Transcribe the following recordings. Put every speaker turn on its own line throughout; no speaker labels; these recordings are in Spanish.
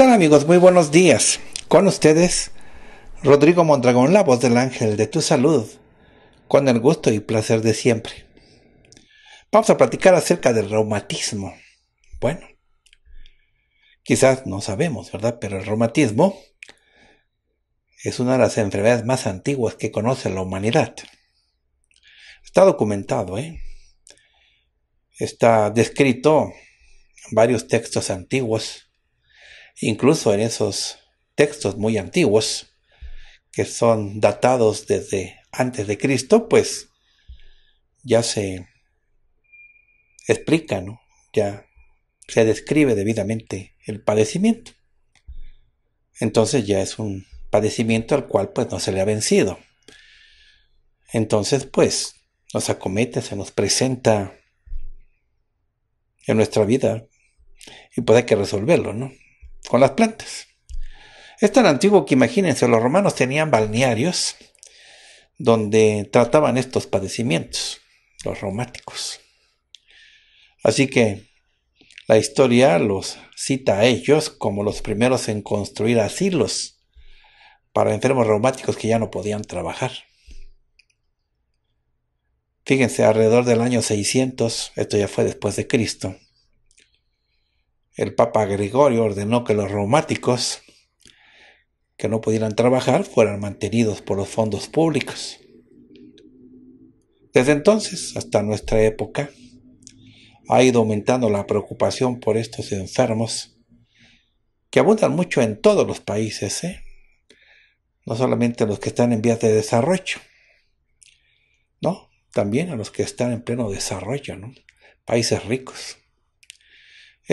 tal amigos? Muy buenos días. Con ustedes, Rodrigo Mondragón, la voz del ángel de tu salud, con el gusto y placer de siempre. Vamos a platicar acerca del reumatismo. Bueno, quizás no sabemos, ¿verdad? Pero el reumatismo es una de las enfermedades más antiguas que conoce la humanidad. Está documentado, ¿eh? Está descrito en varios textos antiguos incluso en esos textos muy antiguos que son datados desde antes de Cristo, pues ya se explica, ¿no? ya se describe debidamente el padecimiento. Entonces ya es un padecimiento al cual pues no se le ha vencido. Entonces pues nos acomete, se nos presenta en nuestra vida y puede que resolverlo, ¿no? con las plantas. Es tan antiguo que imagínense, los romanos tenían balnearios donde trataban estos padecimientos, los reumáticos. Así que la historia los cita a ellos como los primeros en construir asilos para enfermos reumáticos que ya no podían trabajar. Fíjense, alrededor del año 600, esto ya fue después de Cristo, el Papa Gregorio ordenó que los reumáticos que no pudieran trabajar fueran mantenidos por los fondos públicos. Desde entonces hasta nuestra época ha ido aumentando la preocupación por estos enfermos que abundan mucho en todos los países, ¿eh? no solamente los que están en vías de desarrollo, no, también a los que están en pleno desarrollo, países ricos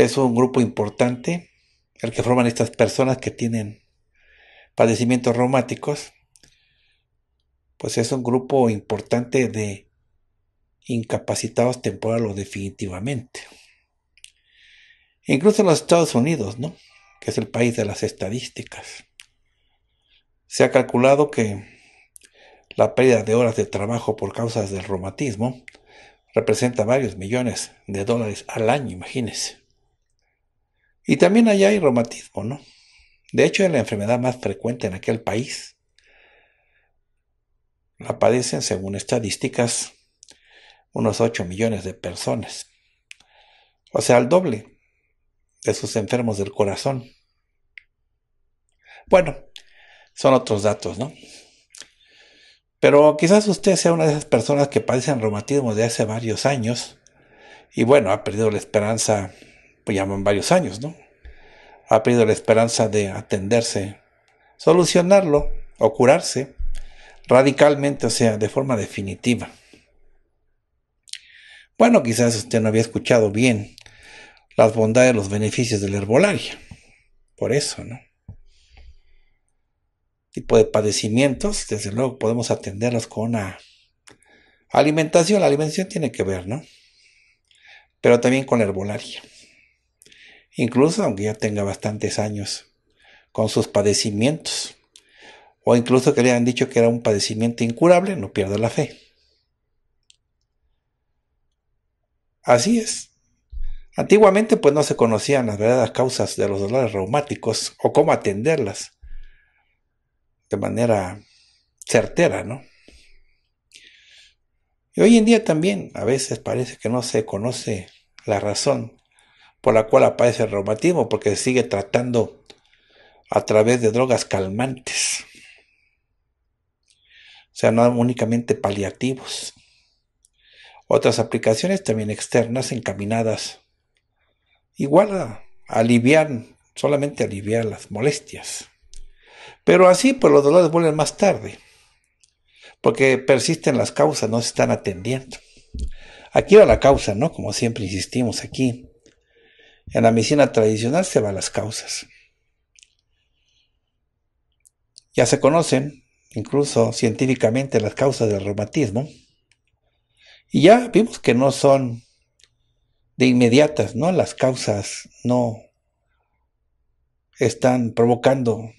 es un grupo importante el que forman estas personas que tienen padecimientos reumáticos, pues es un grupo importante de incapacitados temporal o definitivamente. Incluso en los Estados Unidos, ¿no? que es el país de las estadísticas. Se ha calculado que la pérdida de horas de trabajo por causas del reumatismo representa varios millones de dólares al año, imagínense. Y también allá hay reumatismo, ¿no? De hecho, es la enfermedad más frecuente en aquel país. La padecen, según estadísticas, unos 8 millones de personas. O sea, el doble de sus enfermos del corazón. Bueno, son otros datos, ¿no? Pero quizás usted sea una de esas personas que padecen reumatismo de hace varios años y bueno, ha perdido la esperanza pues varios años, ¿no? Ha perdido la esperanza de atenderse, solucionarlo o curarse radicalmente, o sea, de forma definitiva. Bueno, quizás usted no había escuchado bien las bondades, los beneficios de la herbolaria. Por eso, ¿no? Tipo de padecimientos, desde luego podemos atenderlos con una alimentación. La alimentación tiene que ver, ¿no? Pero también con la herbolaria incluso aunque ya tenga bastantes años, con sus padecimientos, o incluso que le hayan dicho que era un padecimiento incurable, no pierda la fe. Así es. Antiguamente pues no se conocían las verdaderas causas de los dolores reumáticos o cómo atenderlas de manera certera, ¿no? Y hoy en día también a veces parece que no se conoce la razón por la cual aparece el reumatismo, porque se sigue tratando a través de drogas calmantes. O sea, no únicamente paliativos. Otras aplicaciones también externas encaminadas igual a aliviar, solamente aliviar las molestias. Pero así, pues los dolores vuelven más tarde, porque persisten las causas, no se están atendiendo. Aquí va la causa, ¿no? Como siempre insistimos aquí, en la medicina tradicional se va a las causas. Ya se conocen, incluso científicamente, las causas del reumatismo. Y ya vimos que no son de inmediatas, ¿no? Las causas no están provocando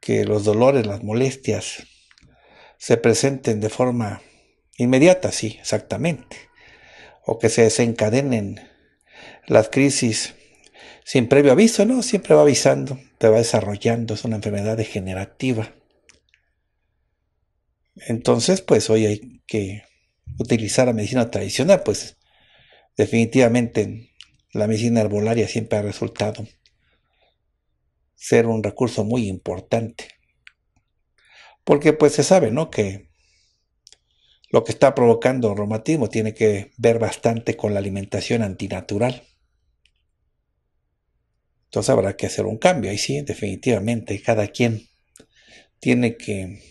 que los dolores, las molestias se presenten de forma inmediata, sí, exactamente, o que se desencadenen las crisis sin previo aviso, ¿no? Siempre va avisando, te va desarrollando, es una enfermedad degenerativa. Entonces, pues hoy hay que utilizar la medicina tradicional, pues definitivamente la medicina herbolaria siempre ha resultado ser un recurso muy importante. Porque pues se sabe, ¿no? Que lo que está provocando el reumatismo tiene que ver bastante con la alimentación antinatural. Entonces habrá que hacer un cambio. y sí, definitivamente, cada quien tiene que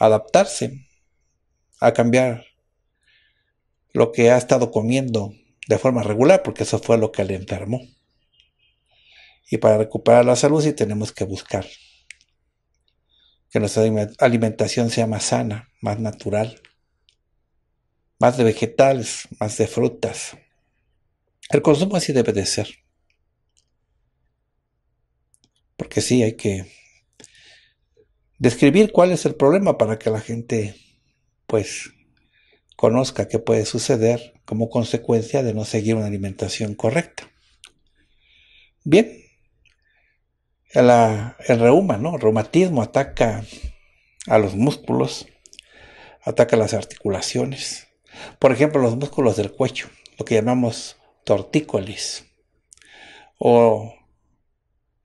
adaptarse a cambiar lo que ha estado comiendo de forma regular, porque eso fue lo que le enfermó. Y para recuperar la salud sí tenemos que buscar que nuestra alimentación sea más sana, más natural, más de vegetales, más de frutas. El consumo así debe de ser. Porque sí, hay que describir cuál es el problema para que la gente, pues, conozca qué puede suceder como consecuencia de no seguir una alimentación correcta. Bien, el reuma, ¿no? El reumatismo ataca a los músculos, ataca las articulaciones. Por ejemplo, los músculos del cuello, lo que llamamos tortícolis, o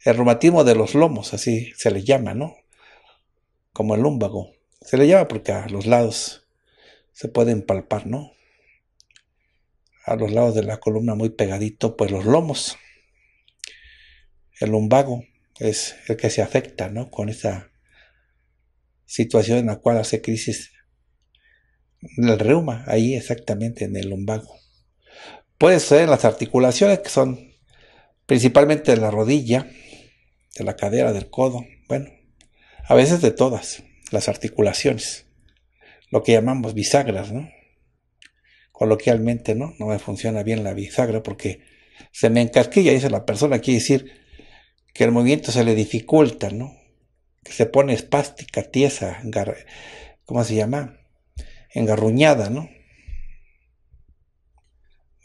el reumatismo de los lomos, así se le llama, ¿no? Como el lumbago. Se le llama porque a los lados se pueden palpar, ¿no? A los lados de la columna muy pegadito, pues los lomos. El lumbago es el que se afecta, ¿no? Con esa situación en la cual hace crisis el reuma, ahí exactamente en el lumbago. Puede ser en las articulaciones que son principalmente la rodilla, de la cadera, del codo, bueno, a veces de todas las articulaciones, lo que llamamos bisagras, ¿no? Coloquialmente, ¿no? No me funciona bien la bisagra porque se me encasquilla, dice la persona, quiere decir que el movimiento se le dificulta, ¿no? Que se pone espástica, tiesa, ¿cómo se llama? Engarruñada, ¿no?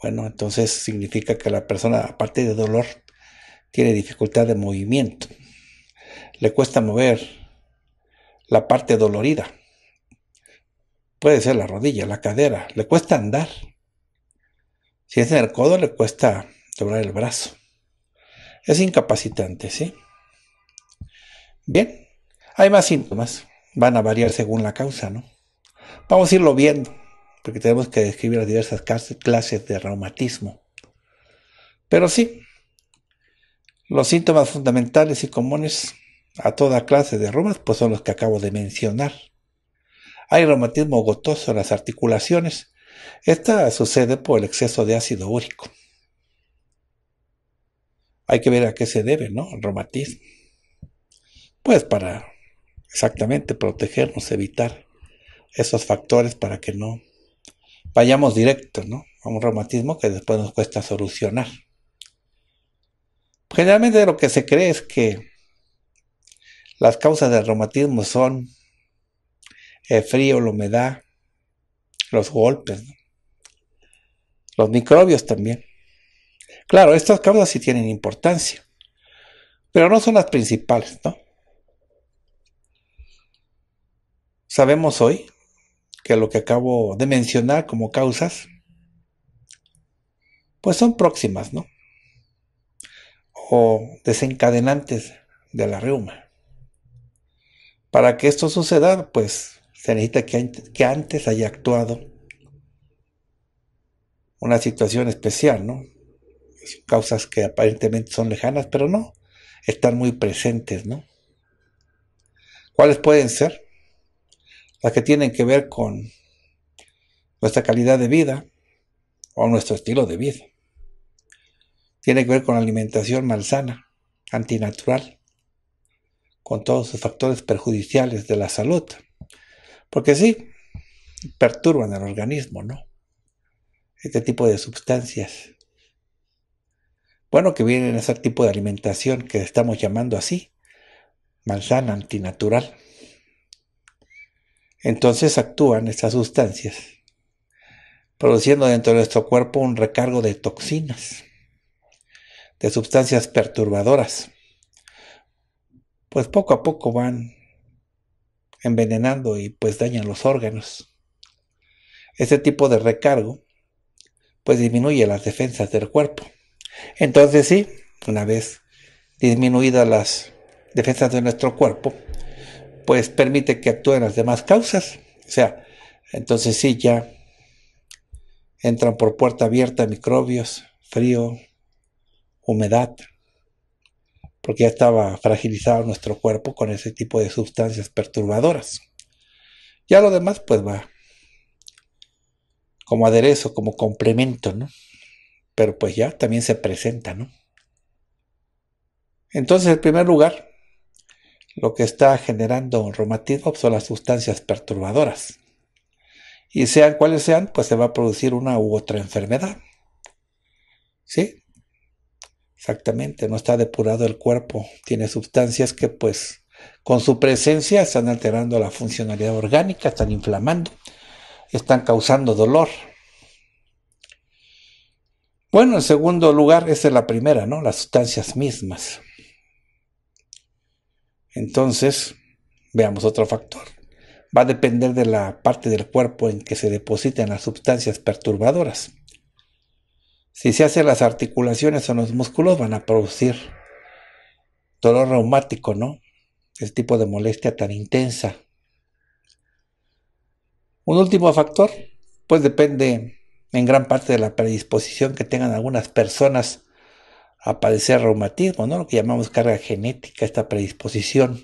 Bueno, entonces significa que la persona, aparte de dolor, tiene dificultad de movimiento, le cuesta mover la parte dolorida, puede ser la rodilla, la cadera, le cuesta andar. Si es en el codo, le cuesta doblar el brazo. Es incapacitante, ¿sí? Bien, hay más síntomas. Van a variar según la causa, ¿no? Vamos a irlo viendo, porque tenemos que describir las diversas clases de reumatismo. Pero sí, los síntomas fundamentales y comunes a toda clase de reumas pues son los que acabo de mencionar. Hay reumatismo gotoso en las articulaciones. Esta sucede por el exceso de ácido úrico. Hay que ver a qué se debe, ¿no? El reumatismo. Pues para exactamente protegernos, evitar esos factores para que no vayamos directo, ¿no? A un reumatismo que después nos cuesta solucionar. Generalmente lo que se cree es que las causas del reumatismo son el frío, la humedad, los golpes, los microbios también. Claro, estas causas sí tienen importancia, pero no son las principales, ¿no? Sabemos hoy que lo que acabo de mencionar como causas, pues son próximas, ¿no? o desencadenantes de la reuma. Para que esto suceda, pues se necesita que, antes haya actuado una situación especial, ¿no? Causas que aparentemente son lejanas, pero no, están muy presentes, ¿no? ¿Cuáles pueden ser? Las que tienen que ver con nuestra calidad de vida o nuestro estilo de vida tiene que ver con alimentación malsana, antinatural, con todos sus factores perjudiciales de la salud. Porque sí, perturban el organismo, ¿no? Este tipo de sustancias. Bueno, que vienen ese tipo de alimentación que estamos llamando así, malsana, antinatural. Entonces actúan estas sustancias, produciendo dentro de nuestro cuerpo un recargo de toxinas de sustancias perturbadoras, pues poco a poco van envenenando y pues dañan los órganos. Este tipo de recargo pues disminuye las defensas del cuerpo. Entonces sí, una vez disminuidas las defensas de nuestro cuerpo, pues permite que actúen las demás causas. O sea, entonces sí, ya entran por puerta abierta microbios, frío, humedad, porque ya estaba fragilizado nuestro cuerpo con ese tipo de sustancias perturbadoras. Ya lo demás pues va como aderezo, como complemento, ¿no? Pero pues ya también se presenta, ¿no? Entonces, en primer lugar, lo que está generando reumatismo pues, son las sustancias perturbadoras. Y sean cuales sean, pues se va a producir una u otra enfermedad. ¿Sí? Exactamente, no está depurado el cuerpo, tiene sustancias que pues con su presencia están alterando la funcionalidad orgánica, están inflamando, están causando dolor. Bueno, en segundo lugar, esa es la primera, ¿no? Las sustancias mismas. Entonces, veamos otro factor. Va a depender de la parte del cuerpo en que se depositan las sustancias perturbadoras. Si se hacen las articulaciones o los músculos, van a producir dolor reumático, ¿no? Ese tipo de molestia tan intensa. Un último factor, pues depende en gran parte de la predisposición que tengan algunas personas a padecer reumatismo, ¿no? Lo que llamamos carga genética, esta predisposición.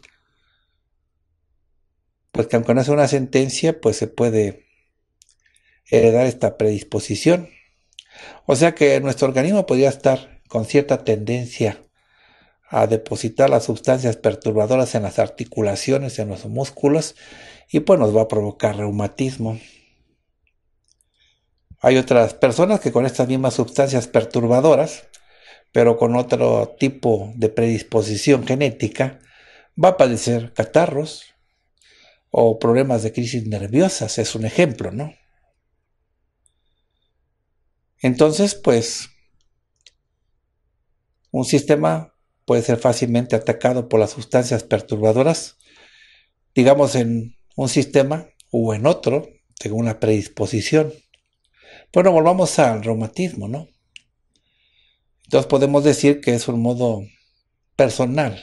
Pues que aunque no sea una sentencia, pues se puede heredar esta predisposición. O sea que nuestro organismo podría estar con cierta tendencia a depositar las sustancias perturbadoras en las articulaciones, en los músculos, y pues nos va a provocar reumatismo. Hay otras personas que con estas mismas sustancias perturbadoras, pero con otro tipo de predisposición genética, va a padecer catarros o problemas de crisis nerviosas, es un ejemplo, ¿no? Entonces, pues, un sistema puede ser fácilmente atacado por las sustancias perturbadoras, digamos en un sistema o en otro, según la predisposición. Bueno, volvamos al reumatismo, ¿no? Entonces podemos decir que es un modo personal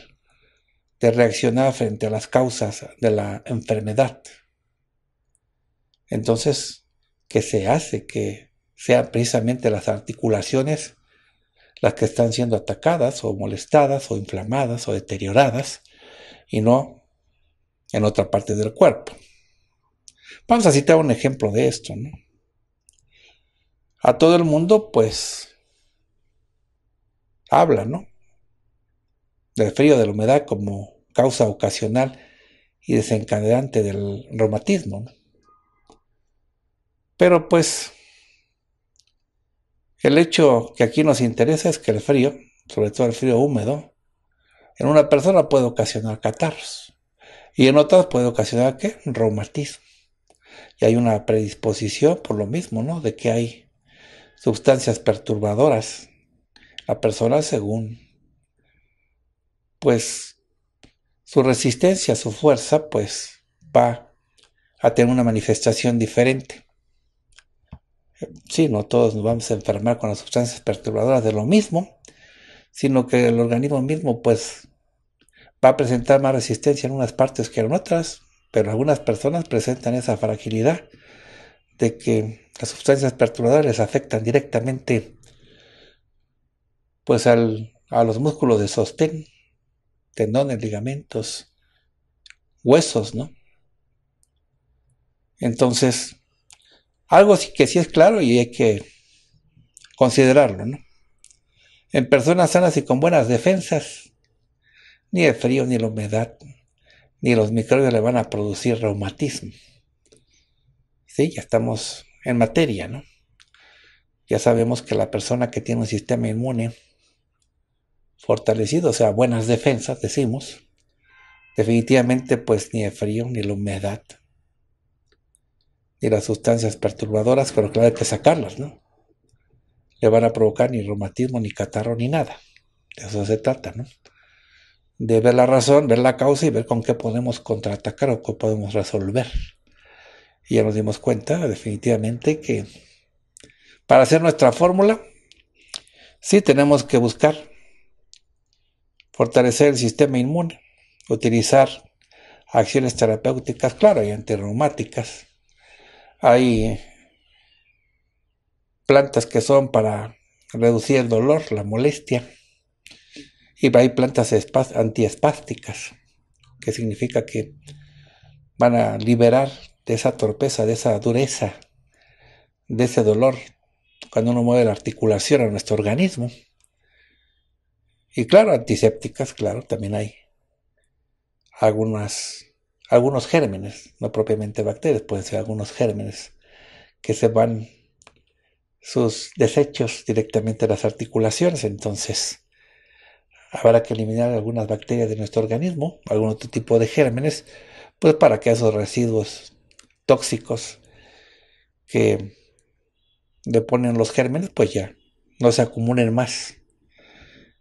de reaccionar frente a las causas de la enfermedad. Entonces, ¿qué se hace? que sean precisamente las articulaciones las que están siendo atacadas o molestadas o inflamadas o deterioradas y no en otra parte del cuerpo. Vamos a citar un ejemplo de esto. A todo el mundo, pues, habla, ¿no? Del frío, de la humedad como causa ocasional y desencadenante del reumatismo. Pero pues el hecho que aquí nos interesa es que el frío, sobre todo el frío húmedo, en una persona puede ocasionar catarros y en otras puede ocasionar qué? Reumatismo. Y hay una predisposición por lo mismo, ¿no? De que hay sustancias perturbadoras. La persona según pues su resistencia, su fuerza, pues va a tener una manifestación diferente sí, no todos nos vamos a enfermar con las sustancias perturbadoras de lo mismo, sino que el organismo mismo pues va a presentar más resistencia en unas partes que en otras, pero algunas personas presentan esa fragilidad de que las sustancias perturbadoras afectan directamente pues al, a los músculos de sostén, tendones, ligamentos, huesos, ¿no? Entonces, algo que sí es claro y hay que considerarlo, ¿no? En personas sanas y con buenas defensas, ni el frío, ni la humedad, ni los microbios le van a producir reumatismo. Sí, ya estamos en materia, ¿no? Ya sabemos que la persona que tiene un sistema inmune fortalecido, o sea, buenas defensas, decimos, definitivamente pues ni el frío, ni la humedad, y las sustancias perturbadoras, pero claro, hay que sacarlas, ¿no? Le van a provocar ni reumatismo, ni catarro, ni nada. De eso se trata, ¿no? De ver la razón, ver la causa y ver con qué podemos contraatacar o qué podemos resolver. Y ya nos dimos cuenta, definitivamente, que para hacer nuestra fórmula, sí tenemos que buscar fortalecer el sistema inmune, utilizar acciones terapéuticas, claro, y antirreumáticas, hay plantas que son para reducir el dolor, la molestia. Y hay plantas antiespásticas, que significa que van a liberar de esa torpeza, de esa dureza, de ese dolor, cuando uno mueve la articulación a nuestro organismo. Y claro, antisépticas, claro, también hay algunas algunos gérmenes, no propiamente bacterias, pueden ser algunos gérmenes que se van sus desechos directamente a las articulaciones, entonces habrá que eliminar algunas bacterias de nuestro organismo, algún otro tipo de gérmenes, pues para que esos residuos tóxicos que deponen los gérmenes, pues ya no se acumulen más.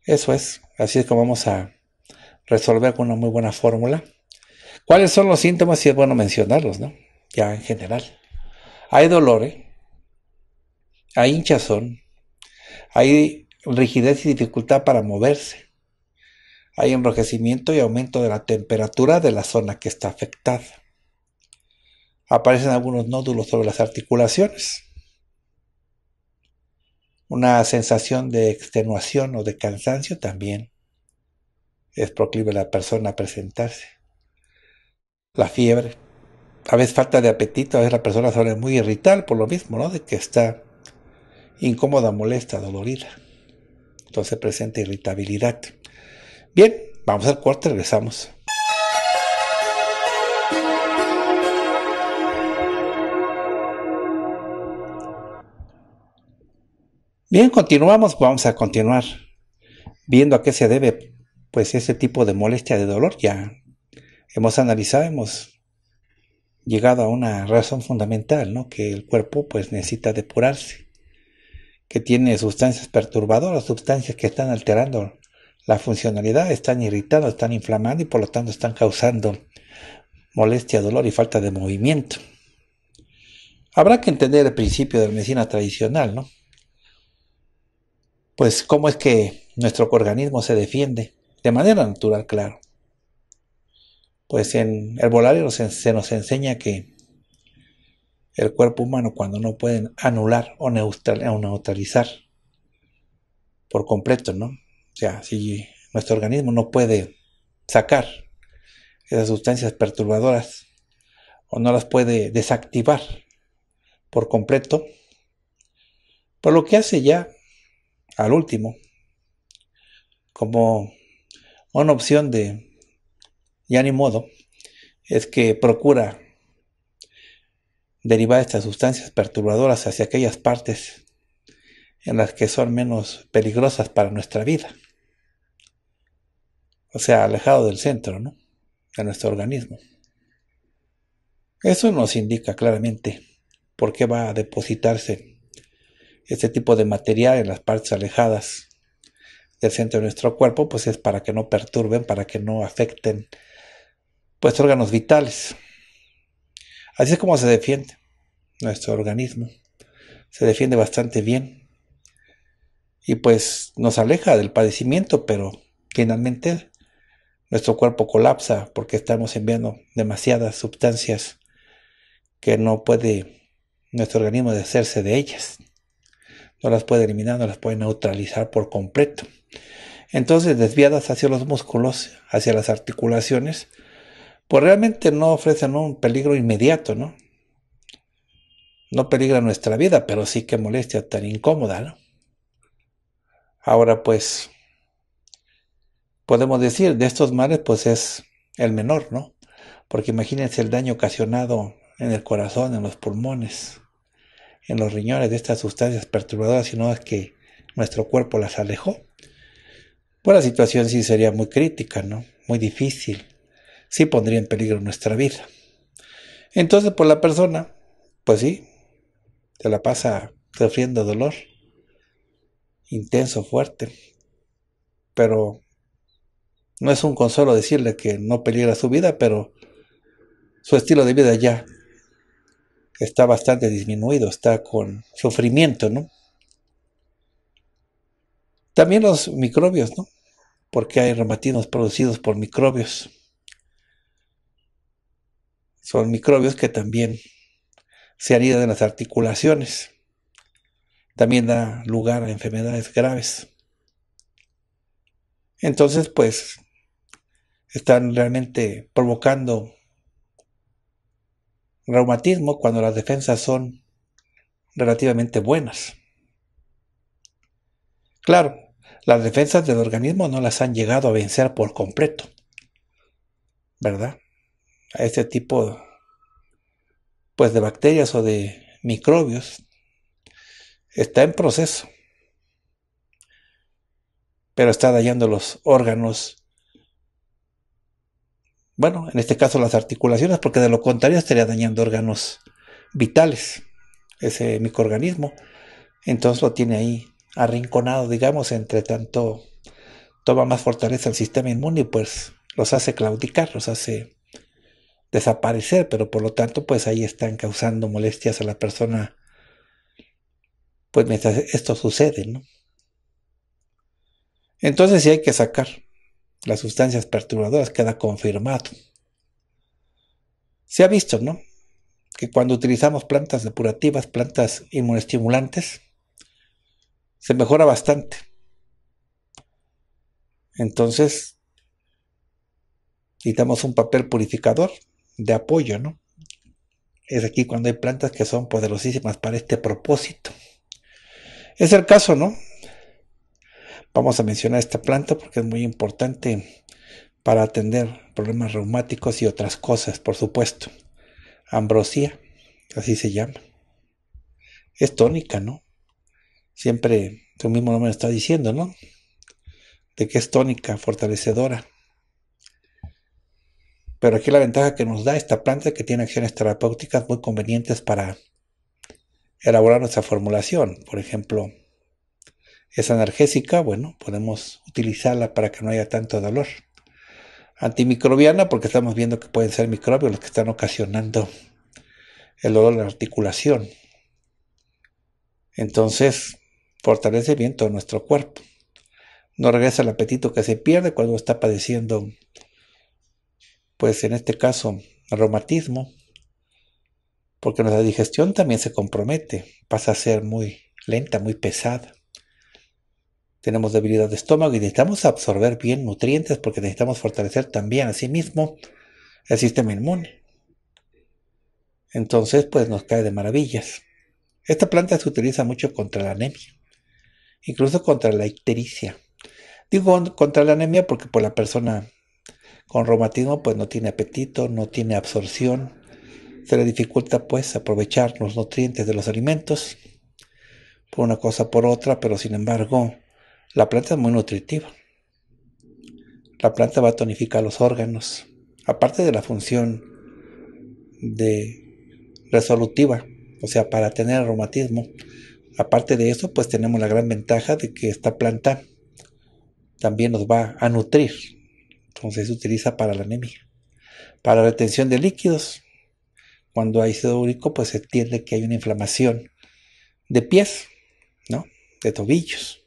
Eso es, así es como vamos a resolver con una muy buena fórmula ¿Cuáles son los síntomas? Si es bueno mencionarlos, ¿no? Ya en general. Hay dolores, hay hinchazón, hay rigidez y dificultad para moverse, hay enrojecimiento y aumento de la temperatura de la zona que está afectada. Aparecen algunos nódulos sobre las articulaciones, una sensación de extenuación o de cansancio también es proclive la persona a presentarse la fiebre, a veces falta de apetito, a veces la persona suele muy irritable por lo mismo, ¿no? De que está incómoda, molesta, dolorida. Entonces presenta irritabilidad. Bien, vamos al corte, regresamos. Bien, continuamos, vamos a continuar viendo a qué se debe pues ese tipo de molestia de dolor. Ya hemos analizado, hemos llegado a una razón fundamental, ¿no? Que el cuerpo pues necesita depurarse, que tiene sustancias perturbadoras, sustancias que están alterando la funcionalidad, están irritando, están inflamando y por lo tanto están causando molestia, dolor y falta de movimiento. Habrá que entender el principio de la medicina tradicional, ¿no? Pues cómo es que nuestro organismo se defiende de manera natural, claro pues en el volario se nos enseña que el cuerpo humano cuando no pueden anular o neutralizar por completo, ¿no? O sea, si nuestro organismo no puede sacar esas sustancias perturbadoras o no las puede desactivar por completo, por pues lo que hace ya al último como una opción de ya ni modo, es que procura derivar estas sustancias perturbadoras hacia aquellas partes en las que son menos peligrosas para nuestra vida. O sea, alejado del centro, ¿no? De nuestro organismo. Eso nos indica claramente por qué va a depositarse este tipo de material en las partes alejadas del centro de nuestro cuerpo, pues es para que no perturben, para que no afecten pues órganos vitales. Así es como se defiende nuestro organismo. Se defiende bastante bien. Y pues nos aleja del padecimiento, pero finalmente nuestro cuerpo colapsa porque estamos enviando demasiadas sustancias que no puede nuestro organismo deshacerse de ellas. No las puede eliminar, no las puede neutralizar por completo. Entonces, desviadas hacia los músculos, hacia las articulaciones, pues realmente no ofrecen un peligro inmediato, ¿no? No peligra nuestra vida, pero sí que molestia tan incómoda, ¿no? Ahora pues, podemos decir, de estos males pues es el menor, ¿no? Porque imagínense el daño ocasionado en el corazón, en los pulmones, en los riñones de estas sustancias perturbadoras, no es que nuestro cuerpo las alejó. Pues la situación sí sería muy crítica, ¿no? Muy difícil sí pondría en peligro nuestra vida. Entonces, por pues, la persona, pues sí, se la pasa sufriendo dolor, intenso, fuerte, pero no es un consuelo decirle que no peligra su vida, pero su estilo de vida ya está bastante disminuido, está con sufrimiento, ¿no? También los microbios, ¿no? Porque hay rematinos producidos por microbios son microbios que también se anidan en las articulaciones. También da lugar a enfermedades graves. Entonces, pues, están realmente provocando reumatismo cuando las defensas son relativamente buenas. Claro, las defensas del organismo no las han llegado a vencer por completo, ¿verdad? a este tipo pues de bacterias o de microbios está en proceso pero está dañando los órganos bueno en este caso las articulaciones porque de lo contrario estaría dañando órganos vitales ese microorganismo entonces lo tiene ahí arrinconado digamos entre tanto toma más fortaleza el sistema inmune y pues los hace claudicar los hace desaparecer, pero por lo tanto, pues ahí están causando molestias a la persona, pues mientras esto sucede, ¿no? Entonces si hay que sacar las sustancias perturbadoras, queda confirmado. Se ha visto, ¿no? Que cuando utilizamos plantas depurativas, plantas inmunestimulantes, se mejora bastante. Entonces, necesitamos un papel purificador, de apoyo, ¿no? Es aquí cuando hay plantas que son poderosísimas para este propósito. Es el caso, ¿no? Vamos a mencionar esta planta porque es muy importante para atender problemas reumáticos y otras cosas, por supuesto. Ambrosía, así se llama. Es tónica, ¿no? Siempre tu mismo me está diciendo, ¿no? De que es tónica, fortalecedora. Pero aquí la ventaja que nos da esta planta es que tiene acciones terapéuticas muy convenientes para elaborar nuestra formulación. Por ejemplo, es analgésica, bueno, podemos utilizarla para que no haya tanto dolor. Antimicrobiana, porque estamos viendo que pueden ser microbios los que están ocasionando el dolor de la articulación. Entonces, fortalece bien todo nuestro cuerpo. No regresa el apetito que se pierde cuando está padeciendo pues en este caso, aromatismo, porque nuestra digestión también se compromete, pasa a ser muy lenta, muy pesada. Tenemos debilidad de estómago y necesitamos absorber bien nutrientes porque necesitamos fortalecer también a sí mismo el sistema inmune. Entonces, pues nos cae de maravillas. Esta planta se utiliza mucho contra la anemia, incluso contra la ictericia. Digo contra la anemia porque por pues, la persona con reumatismo pues no tiene apetito, no tiene absorción, se le dificulta pues aprovechar los nutrientes de los alimentos por una cosa por otra, pero sin embargo la planta es muy nutritiva. La planta va a tonificar los órganos, aparte de la función de resolutiva, o sea, para tener aromatismo. Aparte de eso, pues tenemos la gran ventaja de que esta planta también nos va a nutrir, entonces se utiliza para la anemia. Para retención de líquidos, cuando hay ácido úrico, pues se entiende que hay una inflamación de pies, ¿no? De tobillos,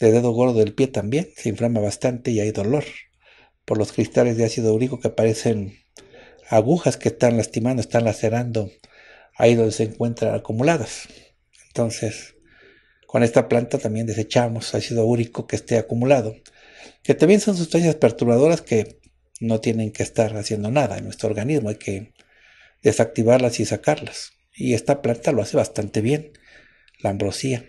de dedo gordo del pie también, se inflama bastante y hay dolor por los cristales de ácido úrico que parecen agujas que están lastimando, están lacerando ahí donde se encuentran acumuladas. Entonces, con esta planta también desechamos ácido úrico que esté acumulado que también son sustancias perturbadoras que no tienen que estar haciendo nada en nuestro organismo, hay que desactivarlas y sacarlas. Y esta planta lo hace bastante bien, la ambrosía.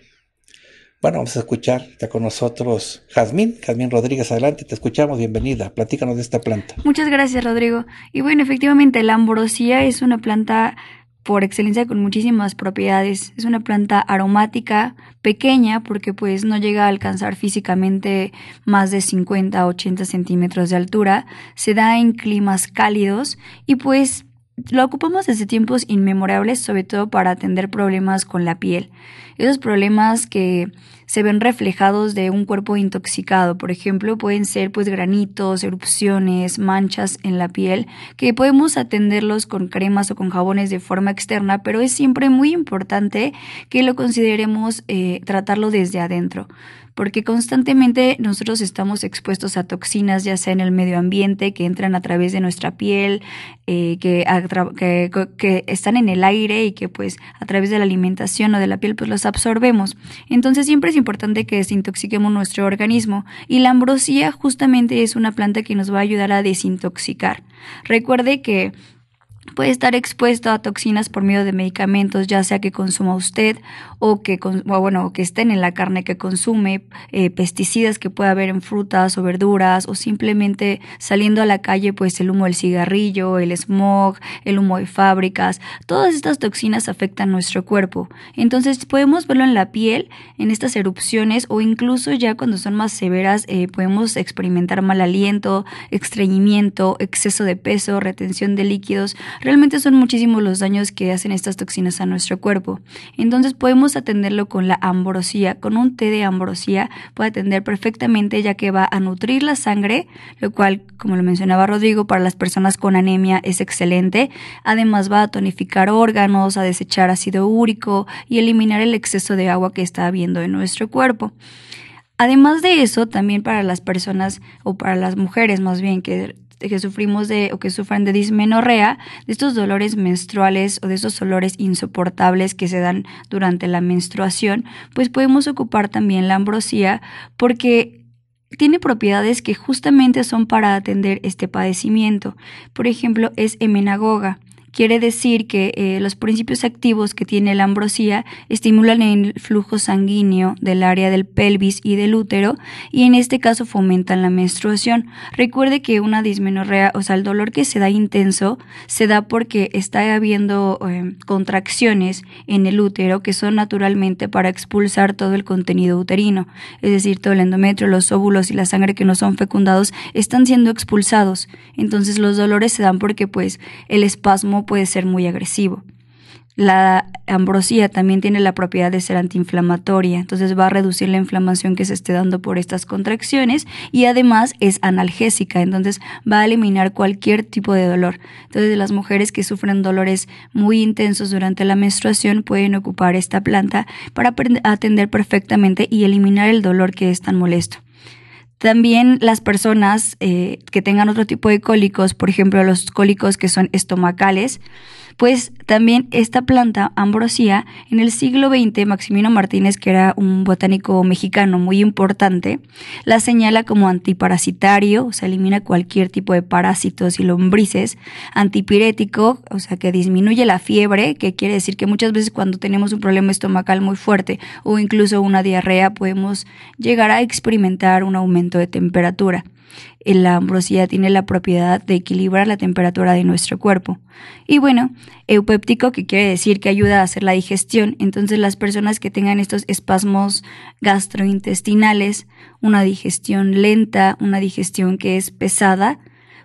Bueno, vamos a escuchar, ya con nosotros Jazmín, Jazmín Rodríguez, adelante, te escuchamos, bienvenida, platícanos de esta planta.
Muchas gracias, Rodrigo. Y bueno, efectivamente, la ambrosía es una planta por excelencia con muchísimas propiedades. Es una planta aromática pequeña porque pues no llega a alcanzar físicamente más de 50 a 80 centímetros de altura. Se da en climas cálidos y pues lo ocupamos desde tiempos inmemorables sobre todo para atender problemas con la piel. Esos problemas que se ven reflejados de un cuerpo intoxicado. Por ejemplo, pueden ser pues granitos, erupciones, manchas en la piel, que podemos atenderlos con cremas o con jabones de forma externa, pero es siempre muy importante que lo consideremos eh, tratarlo desde adentro porque constantemente nosotros estamos expuestos a toxinas, ya sea en el medio ambiente, que entran a través de nuestra piel, eh, que, están en el aire y que pues a través de la alimentación o de la piel pues los absorbemos. Entonces siempre es importante que desintoxiquemos nuestro organismo y la ambrosía justamente es una planta que nos va a ayudar a desintoxicar. Recuerde que puede estar expuesto a toxinas por medio de medicamentos, ya sea que consuma usted o que, bueno, que estén en la carne que consume, eh, pesticidas que pueda haber en frutas o verduras, o simplemente saliendo a la calle, pues el humo del cigarrillo, el smog, el humo de fábricas, todas estas toxinas afectan nuestro cuerpo. Entonces podemos verlo en la piel, en estas erupciones, o incluso ya cuando son más severas, eh, podemos experimentar mal aliento, estreñimiento, exceso de peso, retención de líquidos, Realmente son muchísimos los daños que hacen estas toxinas a nuestro cuerpo. Entonces podemos atenderlo con la ambrosía, con un té de ambrosía puede atender perfectamente ya que va a nutrir la sangre, lo cual, como lo mencionaba Rodrigo, para las personas con anemia es excelente. Además va a tonificar órganos, a desechar ácido úrico y eliminar el exceso de agua que está habiendo en nuestro cuerpo. Además de eso, también para las personas o para las mujeres más bien que este, que sufrimos de o que sufren de dismenorrea, de estos dolores menstruales o de esos dolores insoportables que se dan durante la menstruación, pues podemos ocupar también la ambrosía porque tiene propiedades que justamente son para atender este padecimiento. Por ejemplo, es hemenagoga. Quiere decir que eh, los principios activos que tiene la ambrosía estimulan el flujo sanguíneo del área del pelvis y del útero y en este caso fomentan la menstruación. Recuerde que una dismenorrea, o sea, el dolor que se da intenso, se da porque está habiendo em, contracciones en el útero que son naturalmente para expulsar todo el contenido uterino, es decir, todo el endometrio, los óvulos y la sangre que no son fecundados están siendo expulsados. Entonces los dolores se dan porque pues el espasmo puede ser muy agresivo. La ambrosía también tiene la propiedad de ser antiinflamatoria, entonces va a reducir la inflamación que se esté dando por estas contracciones y además es analgésica, entonces va a eliminar cualquier tipo de dolor. Entonces las mujeres que sufren dolores muy intensos durante la menstruación pueden ocupar esta planta para atender perfectamente y eliminar el dolor que es tan molesto. También las personas eh, que tengan otro tipo de cólicos, por ejemplo los cólicos que son estomacales, pues también esta planta ambrosía en el siglo XX Maximino Martínez, que era un botánico mexicano muy importante, la señala como antiparasitario, o sea, elimina cualquier tipo de parásitos y lombrices, antipirético, o sea, que disminuye la fiebre, que quiere decir que muchas veces cuando tenemos un problema estomacal muy fuerte o incluso una diarrea podemos llegar a experimentar un aumento de temperatura. Eh, la ambrosía tiene la propiedad de equilibrar la temperatura de nuestro cuerpo. Y bueno, eupéptico, que quiere decir que ayuda a hacer la digestión. Entonces, las personas que tengan estos espasmos gastrointestinales, una digestión lenta, una digestión que es pesada,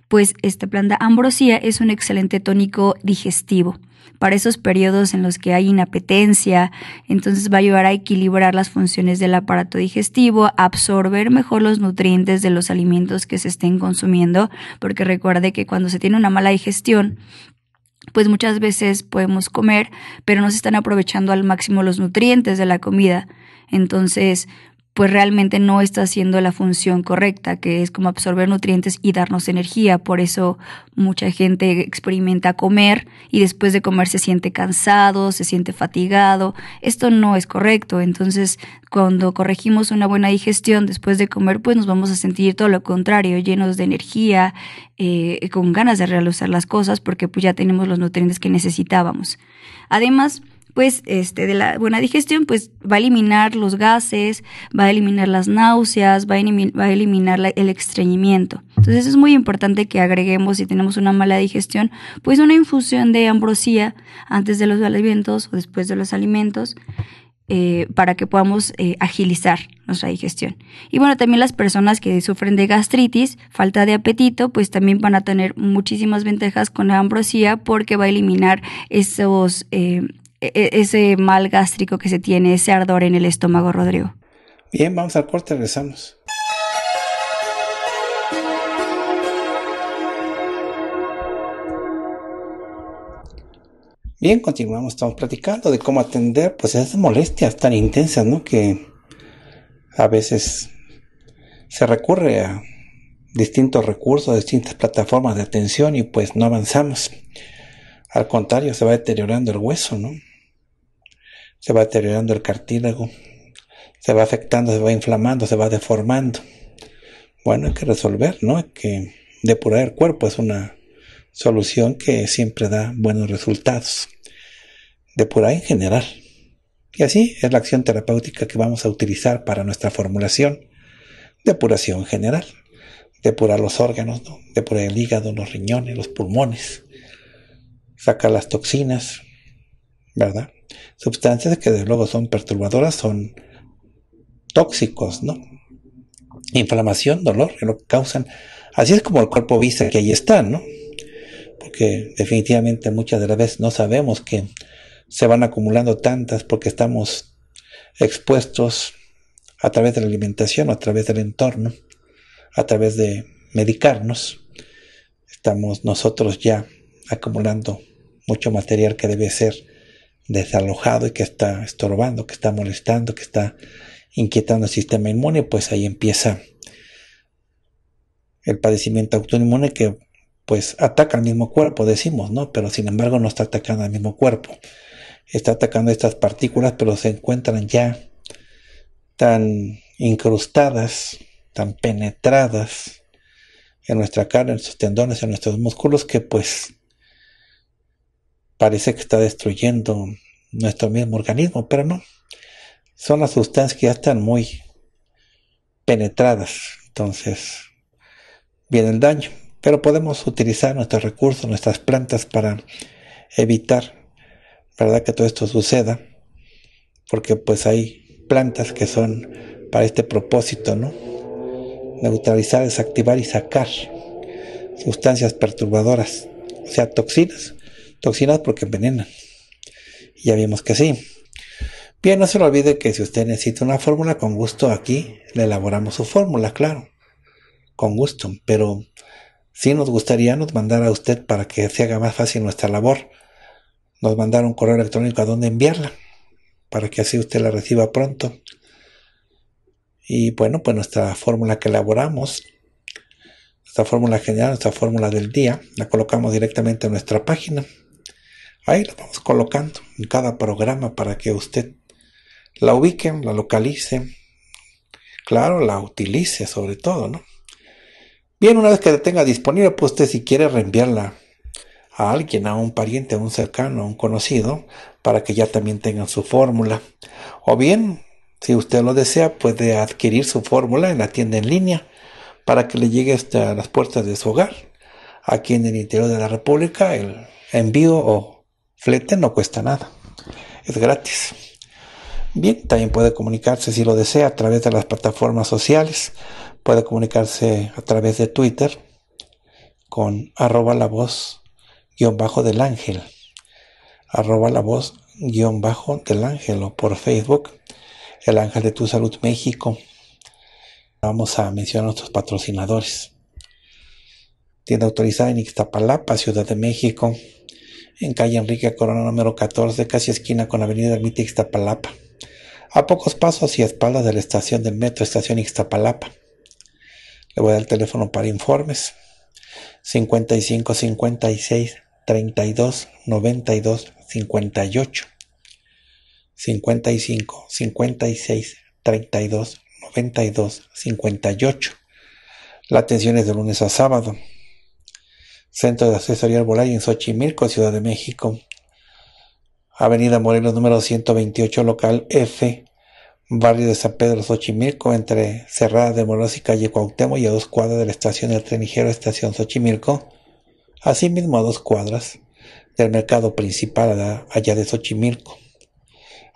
pues esta planta ambrosía es un excelente tónico digestivo para esos periodos en los que hay inapetencia. Entonces va a ayudar a equilibrar las funciones del aparato digestivo, absorber mejor los nutrientes de los alimentos que se estén consumiendo, porque recuerde que cuando se tiene una mala digestión, pues muchas veces podemos comer, pero no se están aprovechando al máximo los nutrientes de la comida. Entonces, pues realmente no está haciendo la función correcta, que es como absorber nutrientes y darnos energía. Por eso mucha gente experimenta comer y después de comer se siente cansado, se siente fatigado. Esto no es correcto. Entonces, cuando corregimos una buena digestión después de comer, pues nos vamos a sentir todo lo contrario, llenos de energía, eh, con ganas de realizar las cosas, porque pues ya tenemos los nutrientes que necesitábamos. Además, pues, este, de la buena digestión, pues va a eliminar los gases, va a eliminar las náuseas, va a, eliminar, va a eliminar el estreñimiento. Entonces es muy importante que agreguemos, si tenemos una mala digestión, pues una infusión de ambrosía antes de los alimentos o después de los alimentos. Eh, para que podamos eh, agilizar nuestra digestión. Y bueno, también las personas que sufren de gastritis, falta de apetito, pues también van a tener muchísimas ventajas con la ambrosía porque va a eliminar esos... Eh, e, e, ese mal gástrico que se tiene, ese ardor en el estómago, Rodrigo.
Bien, vamos al corte, regresamos. Bien, continuamos, estamos platicando de cómo atender pues esas molestias tan intensas, ¿no? Que a veces se recurre a distintos recursos, distintas plataformas de atención y pues no avanzamos. Al contrario, se va deteriorando el hueso, ¿no? se va deteriorando el cartílago, se va afectando, se va inflamando, se va deformando. Bueno, hay que resolver, ¿no? Hay que depurar el cuerpo, es una solución que siempre da buenos resultados. Depurar en general. Y así es la acción terapéutica que vamos a utilizar para nuestra formulación. Depuración general. Depurar los órganos, ¿no? depurar el hígado, los riñones, los pulmones. Sacar las toxinas, ¿verdad? Sustancias que desde luego son perturbadoras son tóxicos, ¿no? Inflamación, dolor, que lo causan. Así es como el cuerpo viste que ahí está, ¿no? Porque definitivamente muchas de las veces no sabemos que se van acumulando tantas porque estamos expuestos a través de la alimentación, a través del entorno, a través de medicarnos. Estamos nosotros ya acumulando mucho material que debe ser desalojado y que está estorbando, que está molestando, que está inquietando el sistema inmune, pues ahí empieza el padecimiento autoinmune que pues ataca al mismo cuerpo, decimos, ¿no? Pero sin embargo no está atacando al mismo cuerpo. Está atacando estas partículas, pero se encuentran ya tan incrustadas, tan penetradas en nuestra carne, en nuestros tendones, en nuestros músculos, que pues parece que está destruyendo nuestro mismo organismo, pero no. Son las sustancias que ya están muy penetradas, entonces viene el daño. Pero podemos utilizar nuestros recursos, nuestras plantas para evitar, que todo esto suceda, porque pues hay plantas que son para este propósito, ¿no? Neutralizar, desactivar y sacar sustancias perturbadoras, o sea, toxinas, toxinas porque envenenan. Ya vimos que sí. Bien, no se lo olvide que si usted necesita una fórmula, con gusto aquí le elaboramos su fórmula, claro. Con gusto, pero si nos gustaría nos mandar a usted para que se haga más fácil nuestra labor. Nos mandar un correo electrónico a donde enviarla, para que así usted la reciba pronto. Y bueno, pues nuestra fórmula que elaboramos, nuestra fórmula general, nuestra fórmula del día, la colocamos directamente en nuestra página Ahí la vamos colocando en cada programa para que usted la ubique, la localice, claro, la utilice sobre todo, ¿no? Bien, una vez que la tenga disponible, pues usted si quiere reenviarla a alguien, a un pariente, a un cercano, a un conocido, para que ya también tengan su fórmula. O bien, si usted lo desea, puede adquirir su fórmula en la tienda en línea para que le llegue hasta las puertas de su hogar. Aquí en el interior de la República, el envío o Flete no cuesta nada, es gratis. Bien, también puede comunicarse si lo desea a través de las plataformas sociales, puede comunicarse a través de Twitter con arroba la voz guión bajo del ángel, arroba la voz guión bajo del ángel o por Facebook, el ángel de tu salud México. Vamos a mencionar a nuestros patrocinadores. Tienda autorizada en Ixtapalapa, Ciudad de México, en calle Enrique Corona número 14, casi esquina con avenida Ermita Ixtapalapa, a pocos pasos y a espaldas de la estación del metro, estación Ixtapalapa. Le voy a dar el teléfono para informes. 55 56 32 92 58 55 56 32 92 58 La atención es de lunes a sábado Centro de Asesoría Arbolaria en Xochimilco, Ciudad de México. Avenida Morelos número 128, local F, barrio de San Pedro Xochimilco, entre Cerrada de Morelos y calle Cuauhtémoc y a dos cuadras de la estación del Ligero, estación Xochimilco. Asimismo a dos cuadras del mercado principal allá de Xochimilco.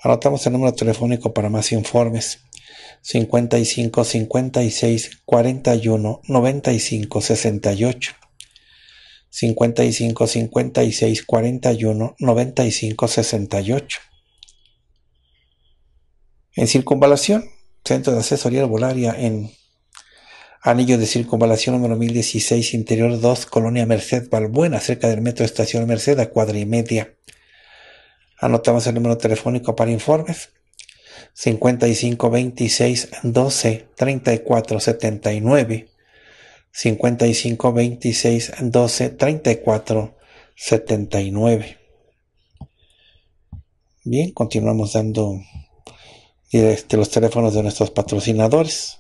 Anotamos el número telefónico para más informes. 55 56 41 95 68 55 56 41 95 68. En circunvalación, Centro de Asesoría Arbolaria en Anillo de Circunvalación número 1016, Interior 2, Colonia Merced, Balbuena, cerca del Metro Estación Merced, a cuadra y media. Anotamos el número telefónico para informes. 55 26 12 34 79 55 26 12 34 79. Bien, continuamos dando eh, este, los teléfonos de nuestros patrocinadores.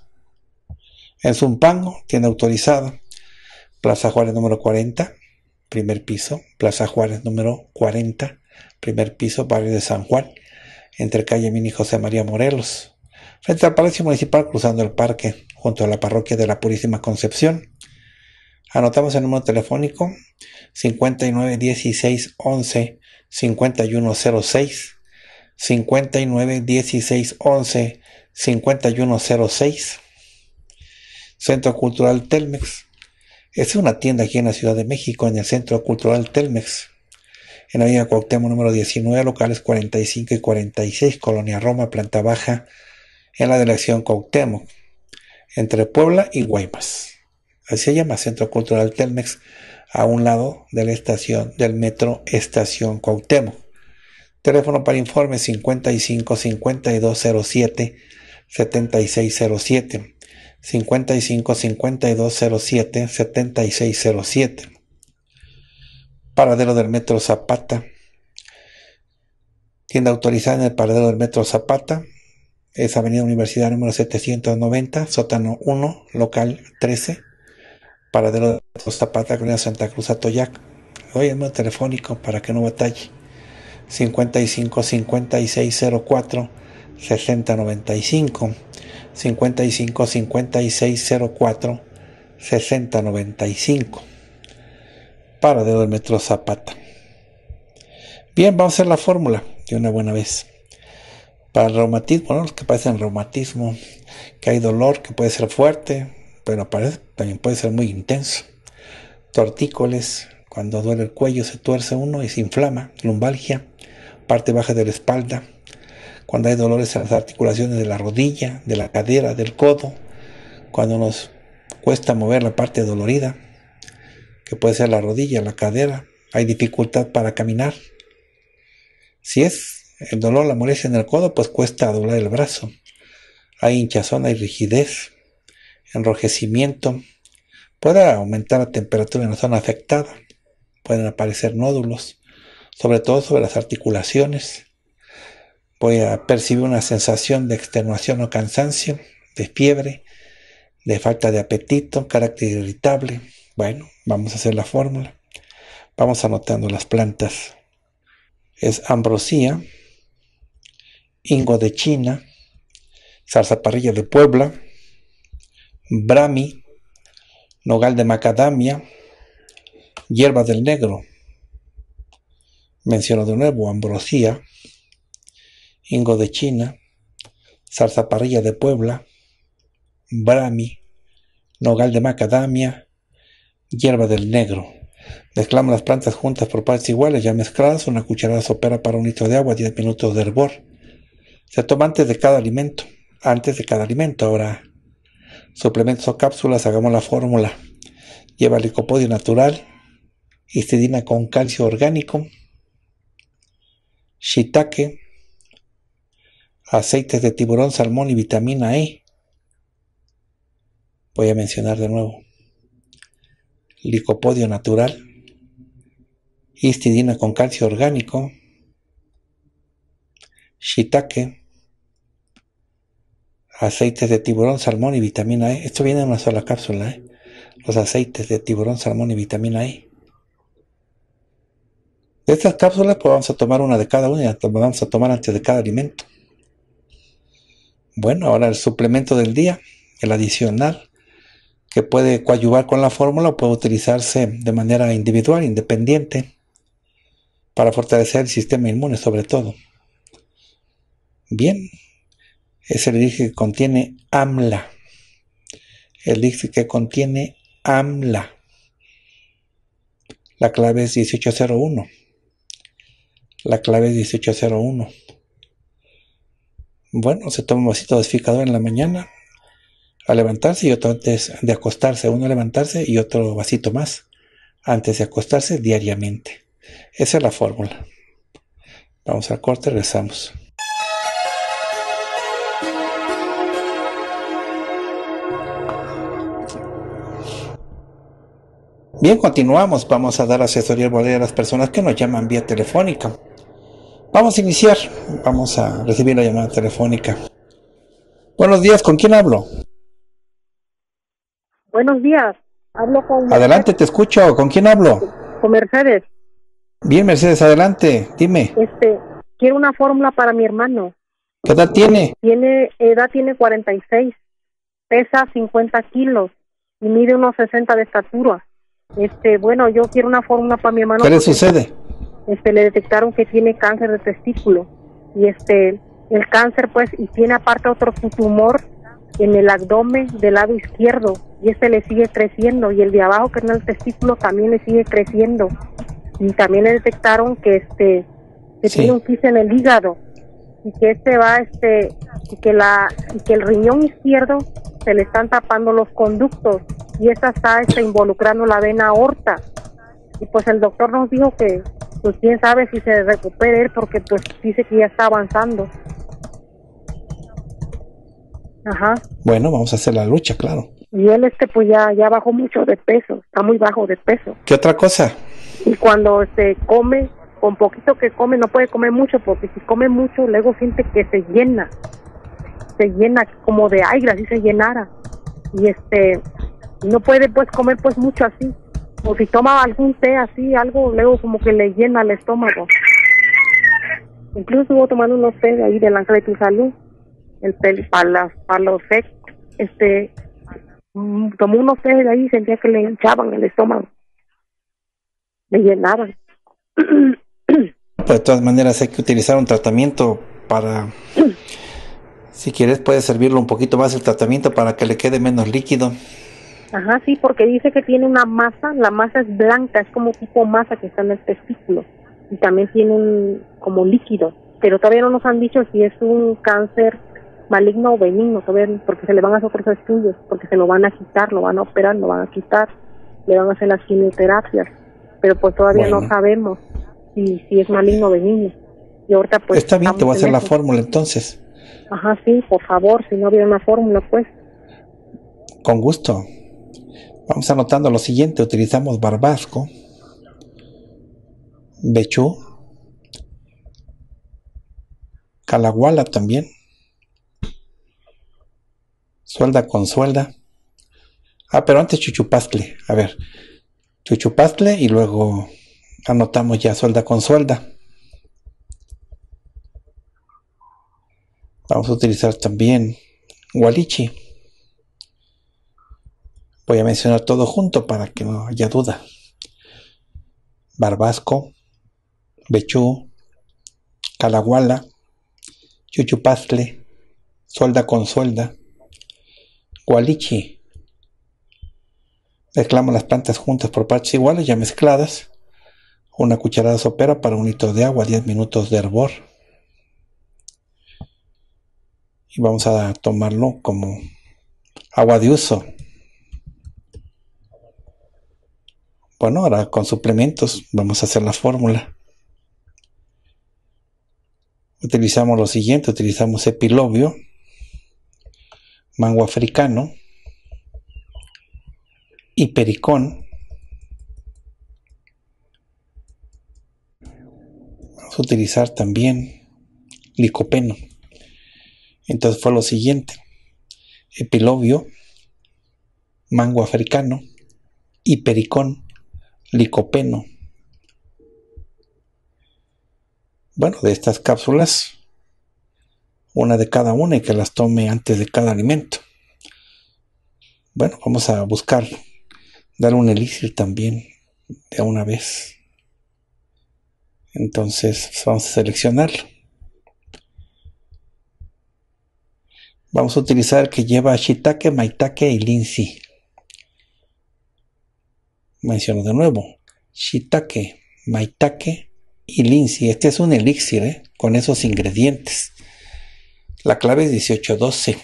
En Zumpango, tiene autorizado Plaza Juárez número 40, primer piso. Plaza Juárez número 40, primer piso, barrio de San Juan, entre calle Mini José María Morelos. Frente al Palacio Municipal, cruzando el parque junto a la parroquia de la Purísima Concepción. Anotamos el número telefónico 59 16 11 5106 59 16 11 5106 Centro Cultural Telmex. Es una tienda aquí en la Ciudad de México, en el Centro Cultural Telmex, en la avenida Cuauhtémoc número 19, locales 45 y 46, Colonia Roma, planta baja, en la dirección Cuauhtémoc entre Puebla y Guaymas. Así se llama Centro Cultural Telmex, a un lado de la estación del metro Estación Cuauhtémoc. Teléfono para informes 55 5207 7607 55 5207 7607 Paradero del Metro Zapata. Tienda autorizada en el paradero del Metro Zapata, es Avenida Universidad número 790, sótano 1, local 13, paradero de Zapata, Colonia Santa Cruz, Atoyac. Hoy el número telefónico para que no batalle. 55 5604 6095 55 5604 6095 Paradero del Metro Zapata. Bien, vamos a hacer la fórmula de una buena vez. Para el reumatismo, los que padecen reumatismo, que hay dolor que puede ser fuerte, pero también puede ser muy intenso. Tortícoles, cuando duele el cuello se tuerce uno y se inflama, lumbalgia, parte baja de la espalda, cuando hay dolores en las articulaciones de la rodilla, de la cadera, del codo, cuando nos cuesta mover la parte dolorida, que puede ser la rodilla, la cadera, hay dificultad para caminar. Si es el dolor, la molestia en el codo, pues cuesta doblar el brazo. Hay hinchazón, hay rigidez, enrojecimiento. Puede aumentar la temperatura en la zona afectada. Pueden aparecer nódulos, sobre todo sobre las articulaciones. Voy a percibir una sensación de extenuación o cansancio, de fiebre, de falta de apetito, carácter irritable. Bueno, vamos a hacer la fórmula. Vamos anotando las plantas. Es ambrosía, Ingo de China, Salsa Parrilla de Puebla, Brami, Nogal de Macadamia, Hierba del Negro. Menciono de nuevo Ambrosía, Ingo de China, Salsa Parrilla de Puebla, Brami, Nogal de Macadamia, Hierba del Negro. Mezclamos las plantas juntas por partes iguales, ya mezcladas, una cucharada sopera para un litro de agua, 10 minutos de hervor. Se toma antes de cada alimento. Antes de cada alimento. Ahora, suplementos o cápsulas, hagamos la fórmula. Lleva licopodio natural, histidina con calcio orgánico, shiitake, aceites de tiburón, salmón y vitamina E. Voy a mencionar de nuevo. Licopodio natural, histidina con calcio orgánico, shiitake, aceites de tiburón, salmón y vitamina E. Esto viene en una sola cápsula, ¿eh? Los aceites de tiburón, salmón y vitamina E. De estas cápsulas, pues vamos a tomar una de cada una y vamos a tomar antes de cada alimento. Bueno, ahora el suplemento del día, el adicional, que puede coadyuvar con la fórmula, o puede utilizarse de manera individual, independiente, para fortalecer el sistema inmune sobre todo. Bien, es el dije que contiene AMLA. El elixir que contiene AMLA. La clave es 1801. La clave es 1801. Bueno, se toma un vasito desficador en la mañana a levantarse y otro antes de acostarse. Uno a levantarse y otro vasito más antes de acostarse diariamente. Esa es la fórmula. Vamos al corte, regresamos. Bien, continuamos. Vamos a dar asesoría al a las personas que nos llaman vía telefónica. Vamos a iniciar. Vamos a recibir la llamada telefónica. Buenos días, ¿con quién hablo?
Buenos días, hablo con... Adelante,
te escucho. ¿Con quién hablo?
Con Mercedes.
Bien, Mercedes, adelante, dime.
Este, quiero una fórmula para mi hermano.
¿Qué edad tiene?
Tiene, edad tiene 46, pesa 50 kilos y mide unos 60 de estatura. Este, bueno, yo quiero una fórmula para mi hermano. ¿Qué le sucede? Este, le detectaron que tiene cáncer de testículo y este, el cáncer pues, y tiene aparte otro tumor en el abdomen del lado izquierdo y este le sigue creciendo y el de abajo que en el testículo también le sigue creciendo y también le detectaron que este, que tiene un quiste en el hígado y que este va este y que la que el riñón izquierdo se le están tapando los conductos y esta está este, involucrando la vena aorta y pues el doctor nos dijo que pues quién sabe si se recupere él porque pues dice que ya está avanzando ajá
bueno vamos a hacer la lucha claro
y él este pues ya ya bajó mucho de peso está muy bajo de peso
qué otra cosa
y cuando se este, come con poquito que come, no puede comer mucho, porque si come mucho, luego siente que se llena, se llena como de aire, así se llenara. Y este, no puede pues comer pues mucho así. O si toma algún té así, algo, luego como que le llena el estómago. Incluso estuvo tomando unos té ahí delante de tu salud, el té para, para los este, mm, tomó unos té de ahí sentía que le hinchaban el estómago, le llenaban.
Pues de todas maneras hay que utilizar un tratamiento para... Si quieres puede servirlo un poquito más el tratamiento para que le quede menos líquido.
Ajá, sí, porque dice que tiene una masa, la masa es blanca, es como tipo masa que está en el testículo y también tiene un como líquido, pero todavía no nos han dicho si es un cáncer maligno o benigno, todavía, porque se le van a hacer otros estudios, porque se lo van a quitar, lo van a operar, lo van a quitar, le van a hacer las quimioterapias, pero pues todavía no sabemos. Y si es maligno niño Y ahorita pues... Está bien, te voy a hacer la fórmula entonces. Ajá, sí, por favor, si no había una fórmula, pues.
Con gusto. Vamos anotando lo siguiente, utilizamos barbasco, bechú, calaguala también, suelda con suelda. Ah, pero antes chuchupastle, a ver, chuchupastle y luego anotamos ya suelda con suelda Vamos a utilizar también gualichi Voy a mencionar todo junto para que no haya duda. Barbasco, Bechú, calaguala chuchupazle suelda con suelda Gualichi. Mezclamos las plantas juntas por partes iguales, ya mezcladas. Una cucharada sopera para un litro de agua, 10 minutos de hervor. Y vamos a tomarlo como agua de uso. Bueno, ahora con suplementos vamos a hacer la fórmula. Utilizamos lo siguiente, utilizamos epilobio, mango africano, y pericón a utilizar también licopeno. Entonces fue lo siguiente: epilobio, mango africano, hipericón, licopeno. Bueno, de estas cápsulas, una de cada una y que las tome antes de cada alimento. Bueno, vamos a buscar dar un elixir también de una vez. Entonces pues, vamos a seleccionarlo. Vamos a utilizar el que lleva shiitake, maitake y linsi. Menciono de nuevo. Shiitake, maitake y linsi. Este es un elixir ¿eh? con esos ingredientes. La clave es 1812.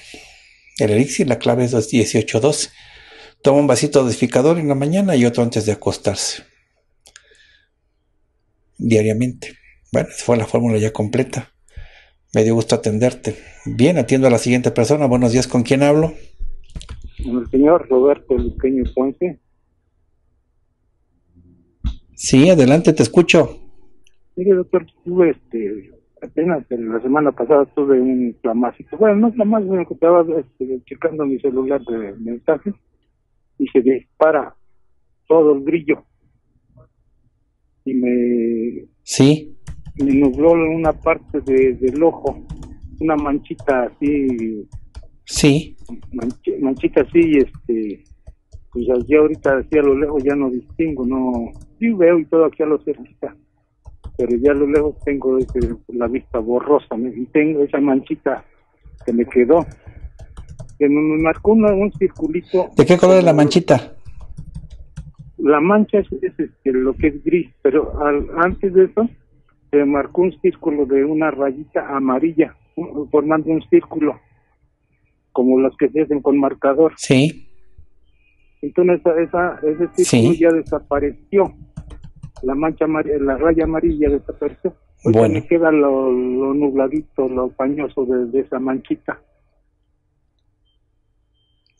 El elixir, la clave es 1812. Toma un vasito de edificador en la mañana y otro antes de acostarse diariamente. Bueno, esa fue la fórmula ya completa. Me dio gusto atenderte. Bien, atiendo a la siguiente persona. Buenos días, ¿con quién hablo?
Con el señor Roberto Luqueño Ponce.
Sí, adelante, te escucho.
Sí, doctor, tuve este, apenas la semana pasada tuve un clamásico. Bueno, no clamásico, que estaba este, checando mi celular de mensajes y se dispara todo el grillo y me... Sí. Me nubló una parte del ojo, una manchita así. Sí. manchita así, este... Pues ya ahorita así a lo lejos ya no distingo, no... Sí veo y todo aquí a lo cerquita pero ya a lo lejos tengo la vista borrosa y tengo esa manchita que me quedó que me marcó un circulito ¿de qué color es la
manchita?
la mancha es, este, lo que es gris, pero antes de eso se marcó un círculo de una rayita amarilla, formando un círculo, como las que se hacen con marcador. Sí. Entonces esa, ese círculo ya desapareció, la mancha la raya amarilla desapareció. bueno. me queda lo, lo, nubladito, lo pañoso de, esa manchita.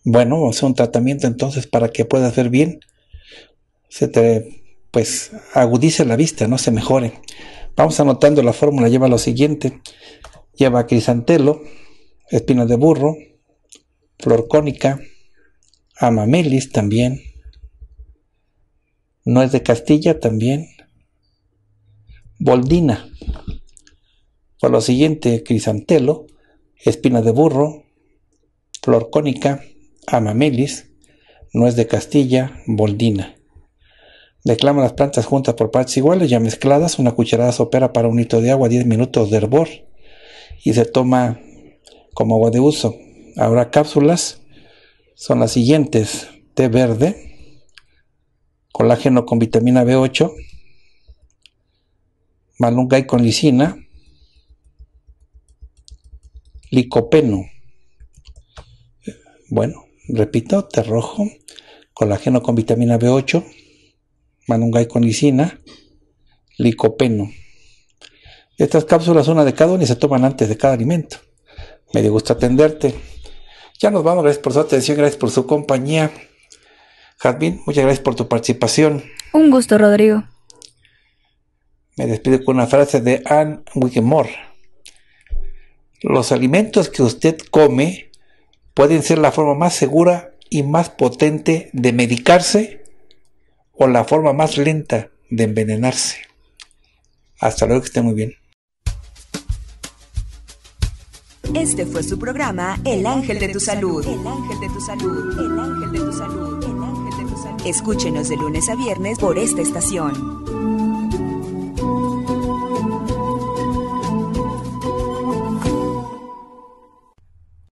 Bueno, es un tratamiento entonces para que pueda ser bien se te pues agudice la vista, no se mejore. Vamos anotando la fórmula, lleva lo siguiente. Lleva crisantelo, espina de burro, flor cónica, amamelis también, nuez de castilla también, boldina. Por lo siguiente, crisantelo, espina de burro, flor cónica, amamelis, nuez de castilla, boldina. Declama las plantas juntas por partes iguales, ya mezcladas, una cucharada sopera para un litro de agua, 10 minutos de hervor y se toma como agua de uso. Ahora cápsulas son las siguientes. Té verde, colágeno con vitamina B8, malungay con lisina, licopeno. Bueno, repito, té rojo, colágeno con vitamina B8, manungay con licina, licopeno. Estas cápsulas, una de cada una, y se toman antes de cada alimento. Me dio gusto atenderte. Ya nos vamos, gracias por su atención, gracias por su compañía. Jazmín, muchas gracias por tu participación.
Un gusto, Rodrigo.
Me despido con una frase de Anne Wigmore. Los alimentos que usted come pueden ser la forma más segura y más potente de medicarse o la forma más lenta de envenenarse. Hasta luego, que esté muy bien.
Este fue su programa El Ángel de tu Salud. El Ángel de tu Salud. El Ángel de Salud. El Ángel de tu Salud. Escúchenos de lunes a viernes por esta estación.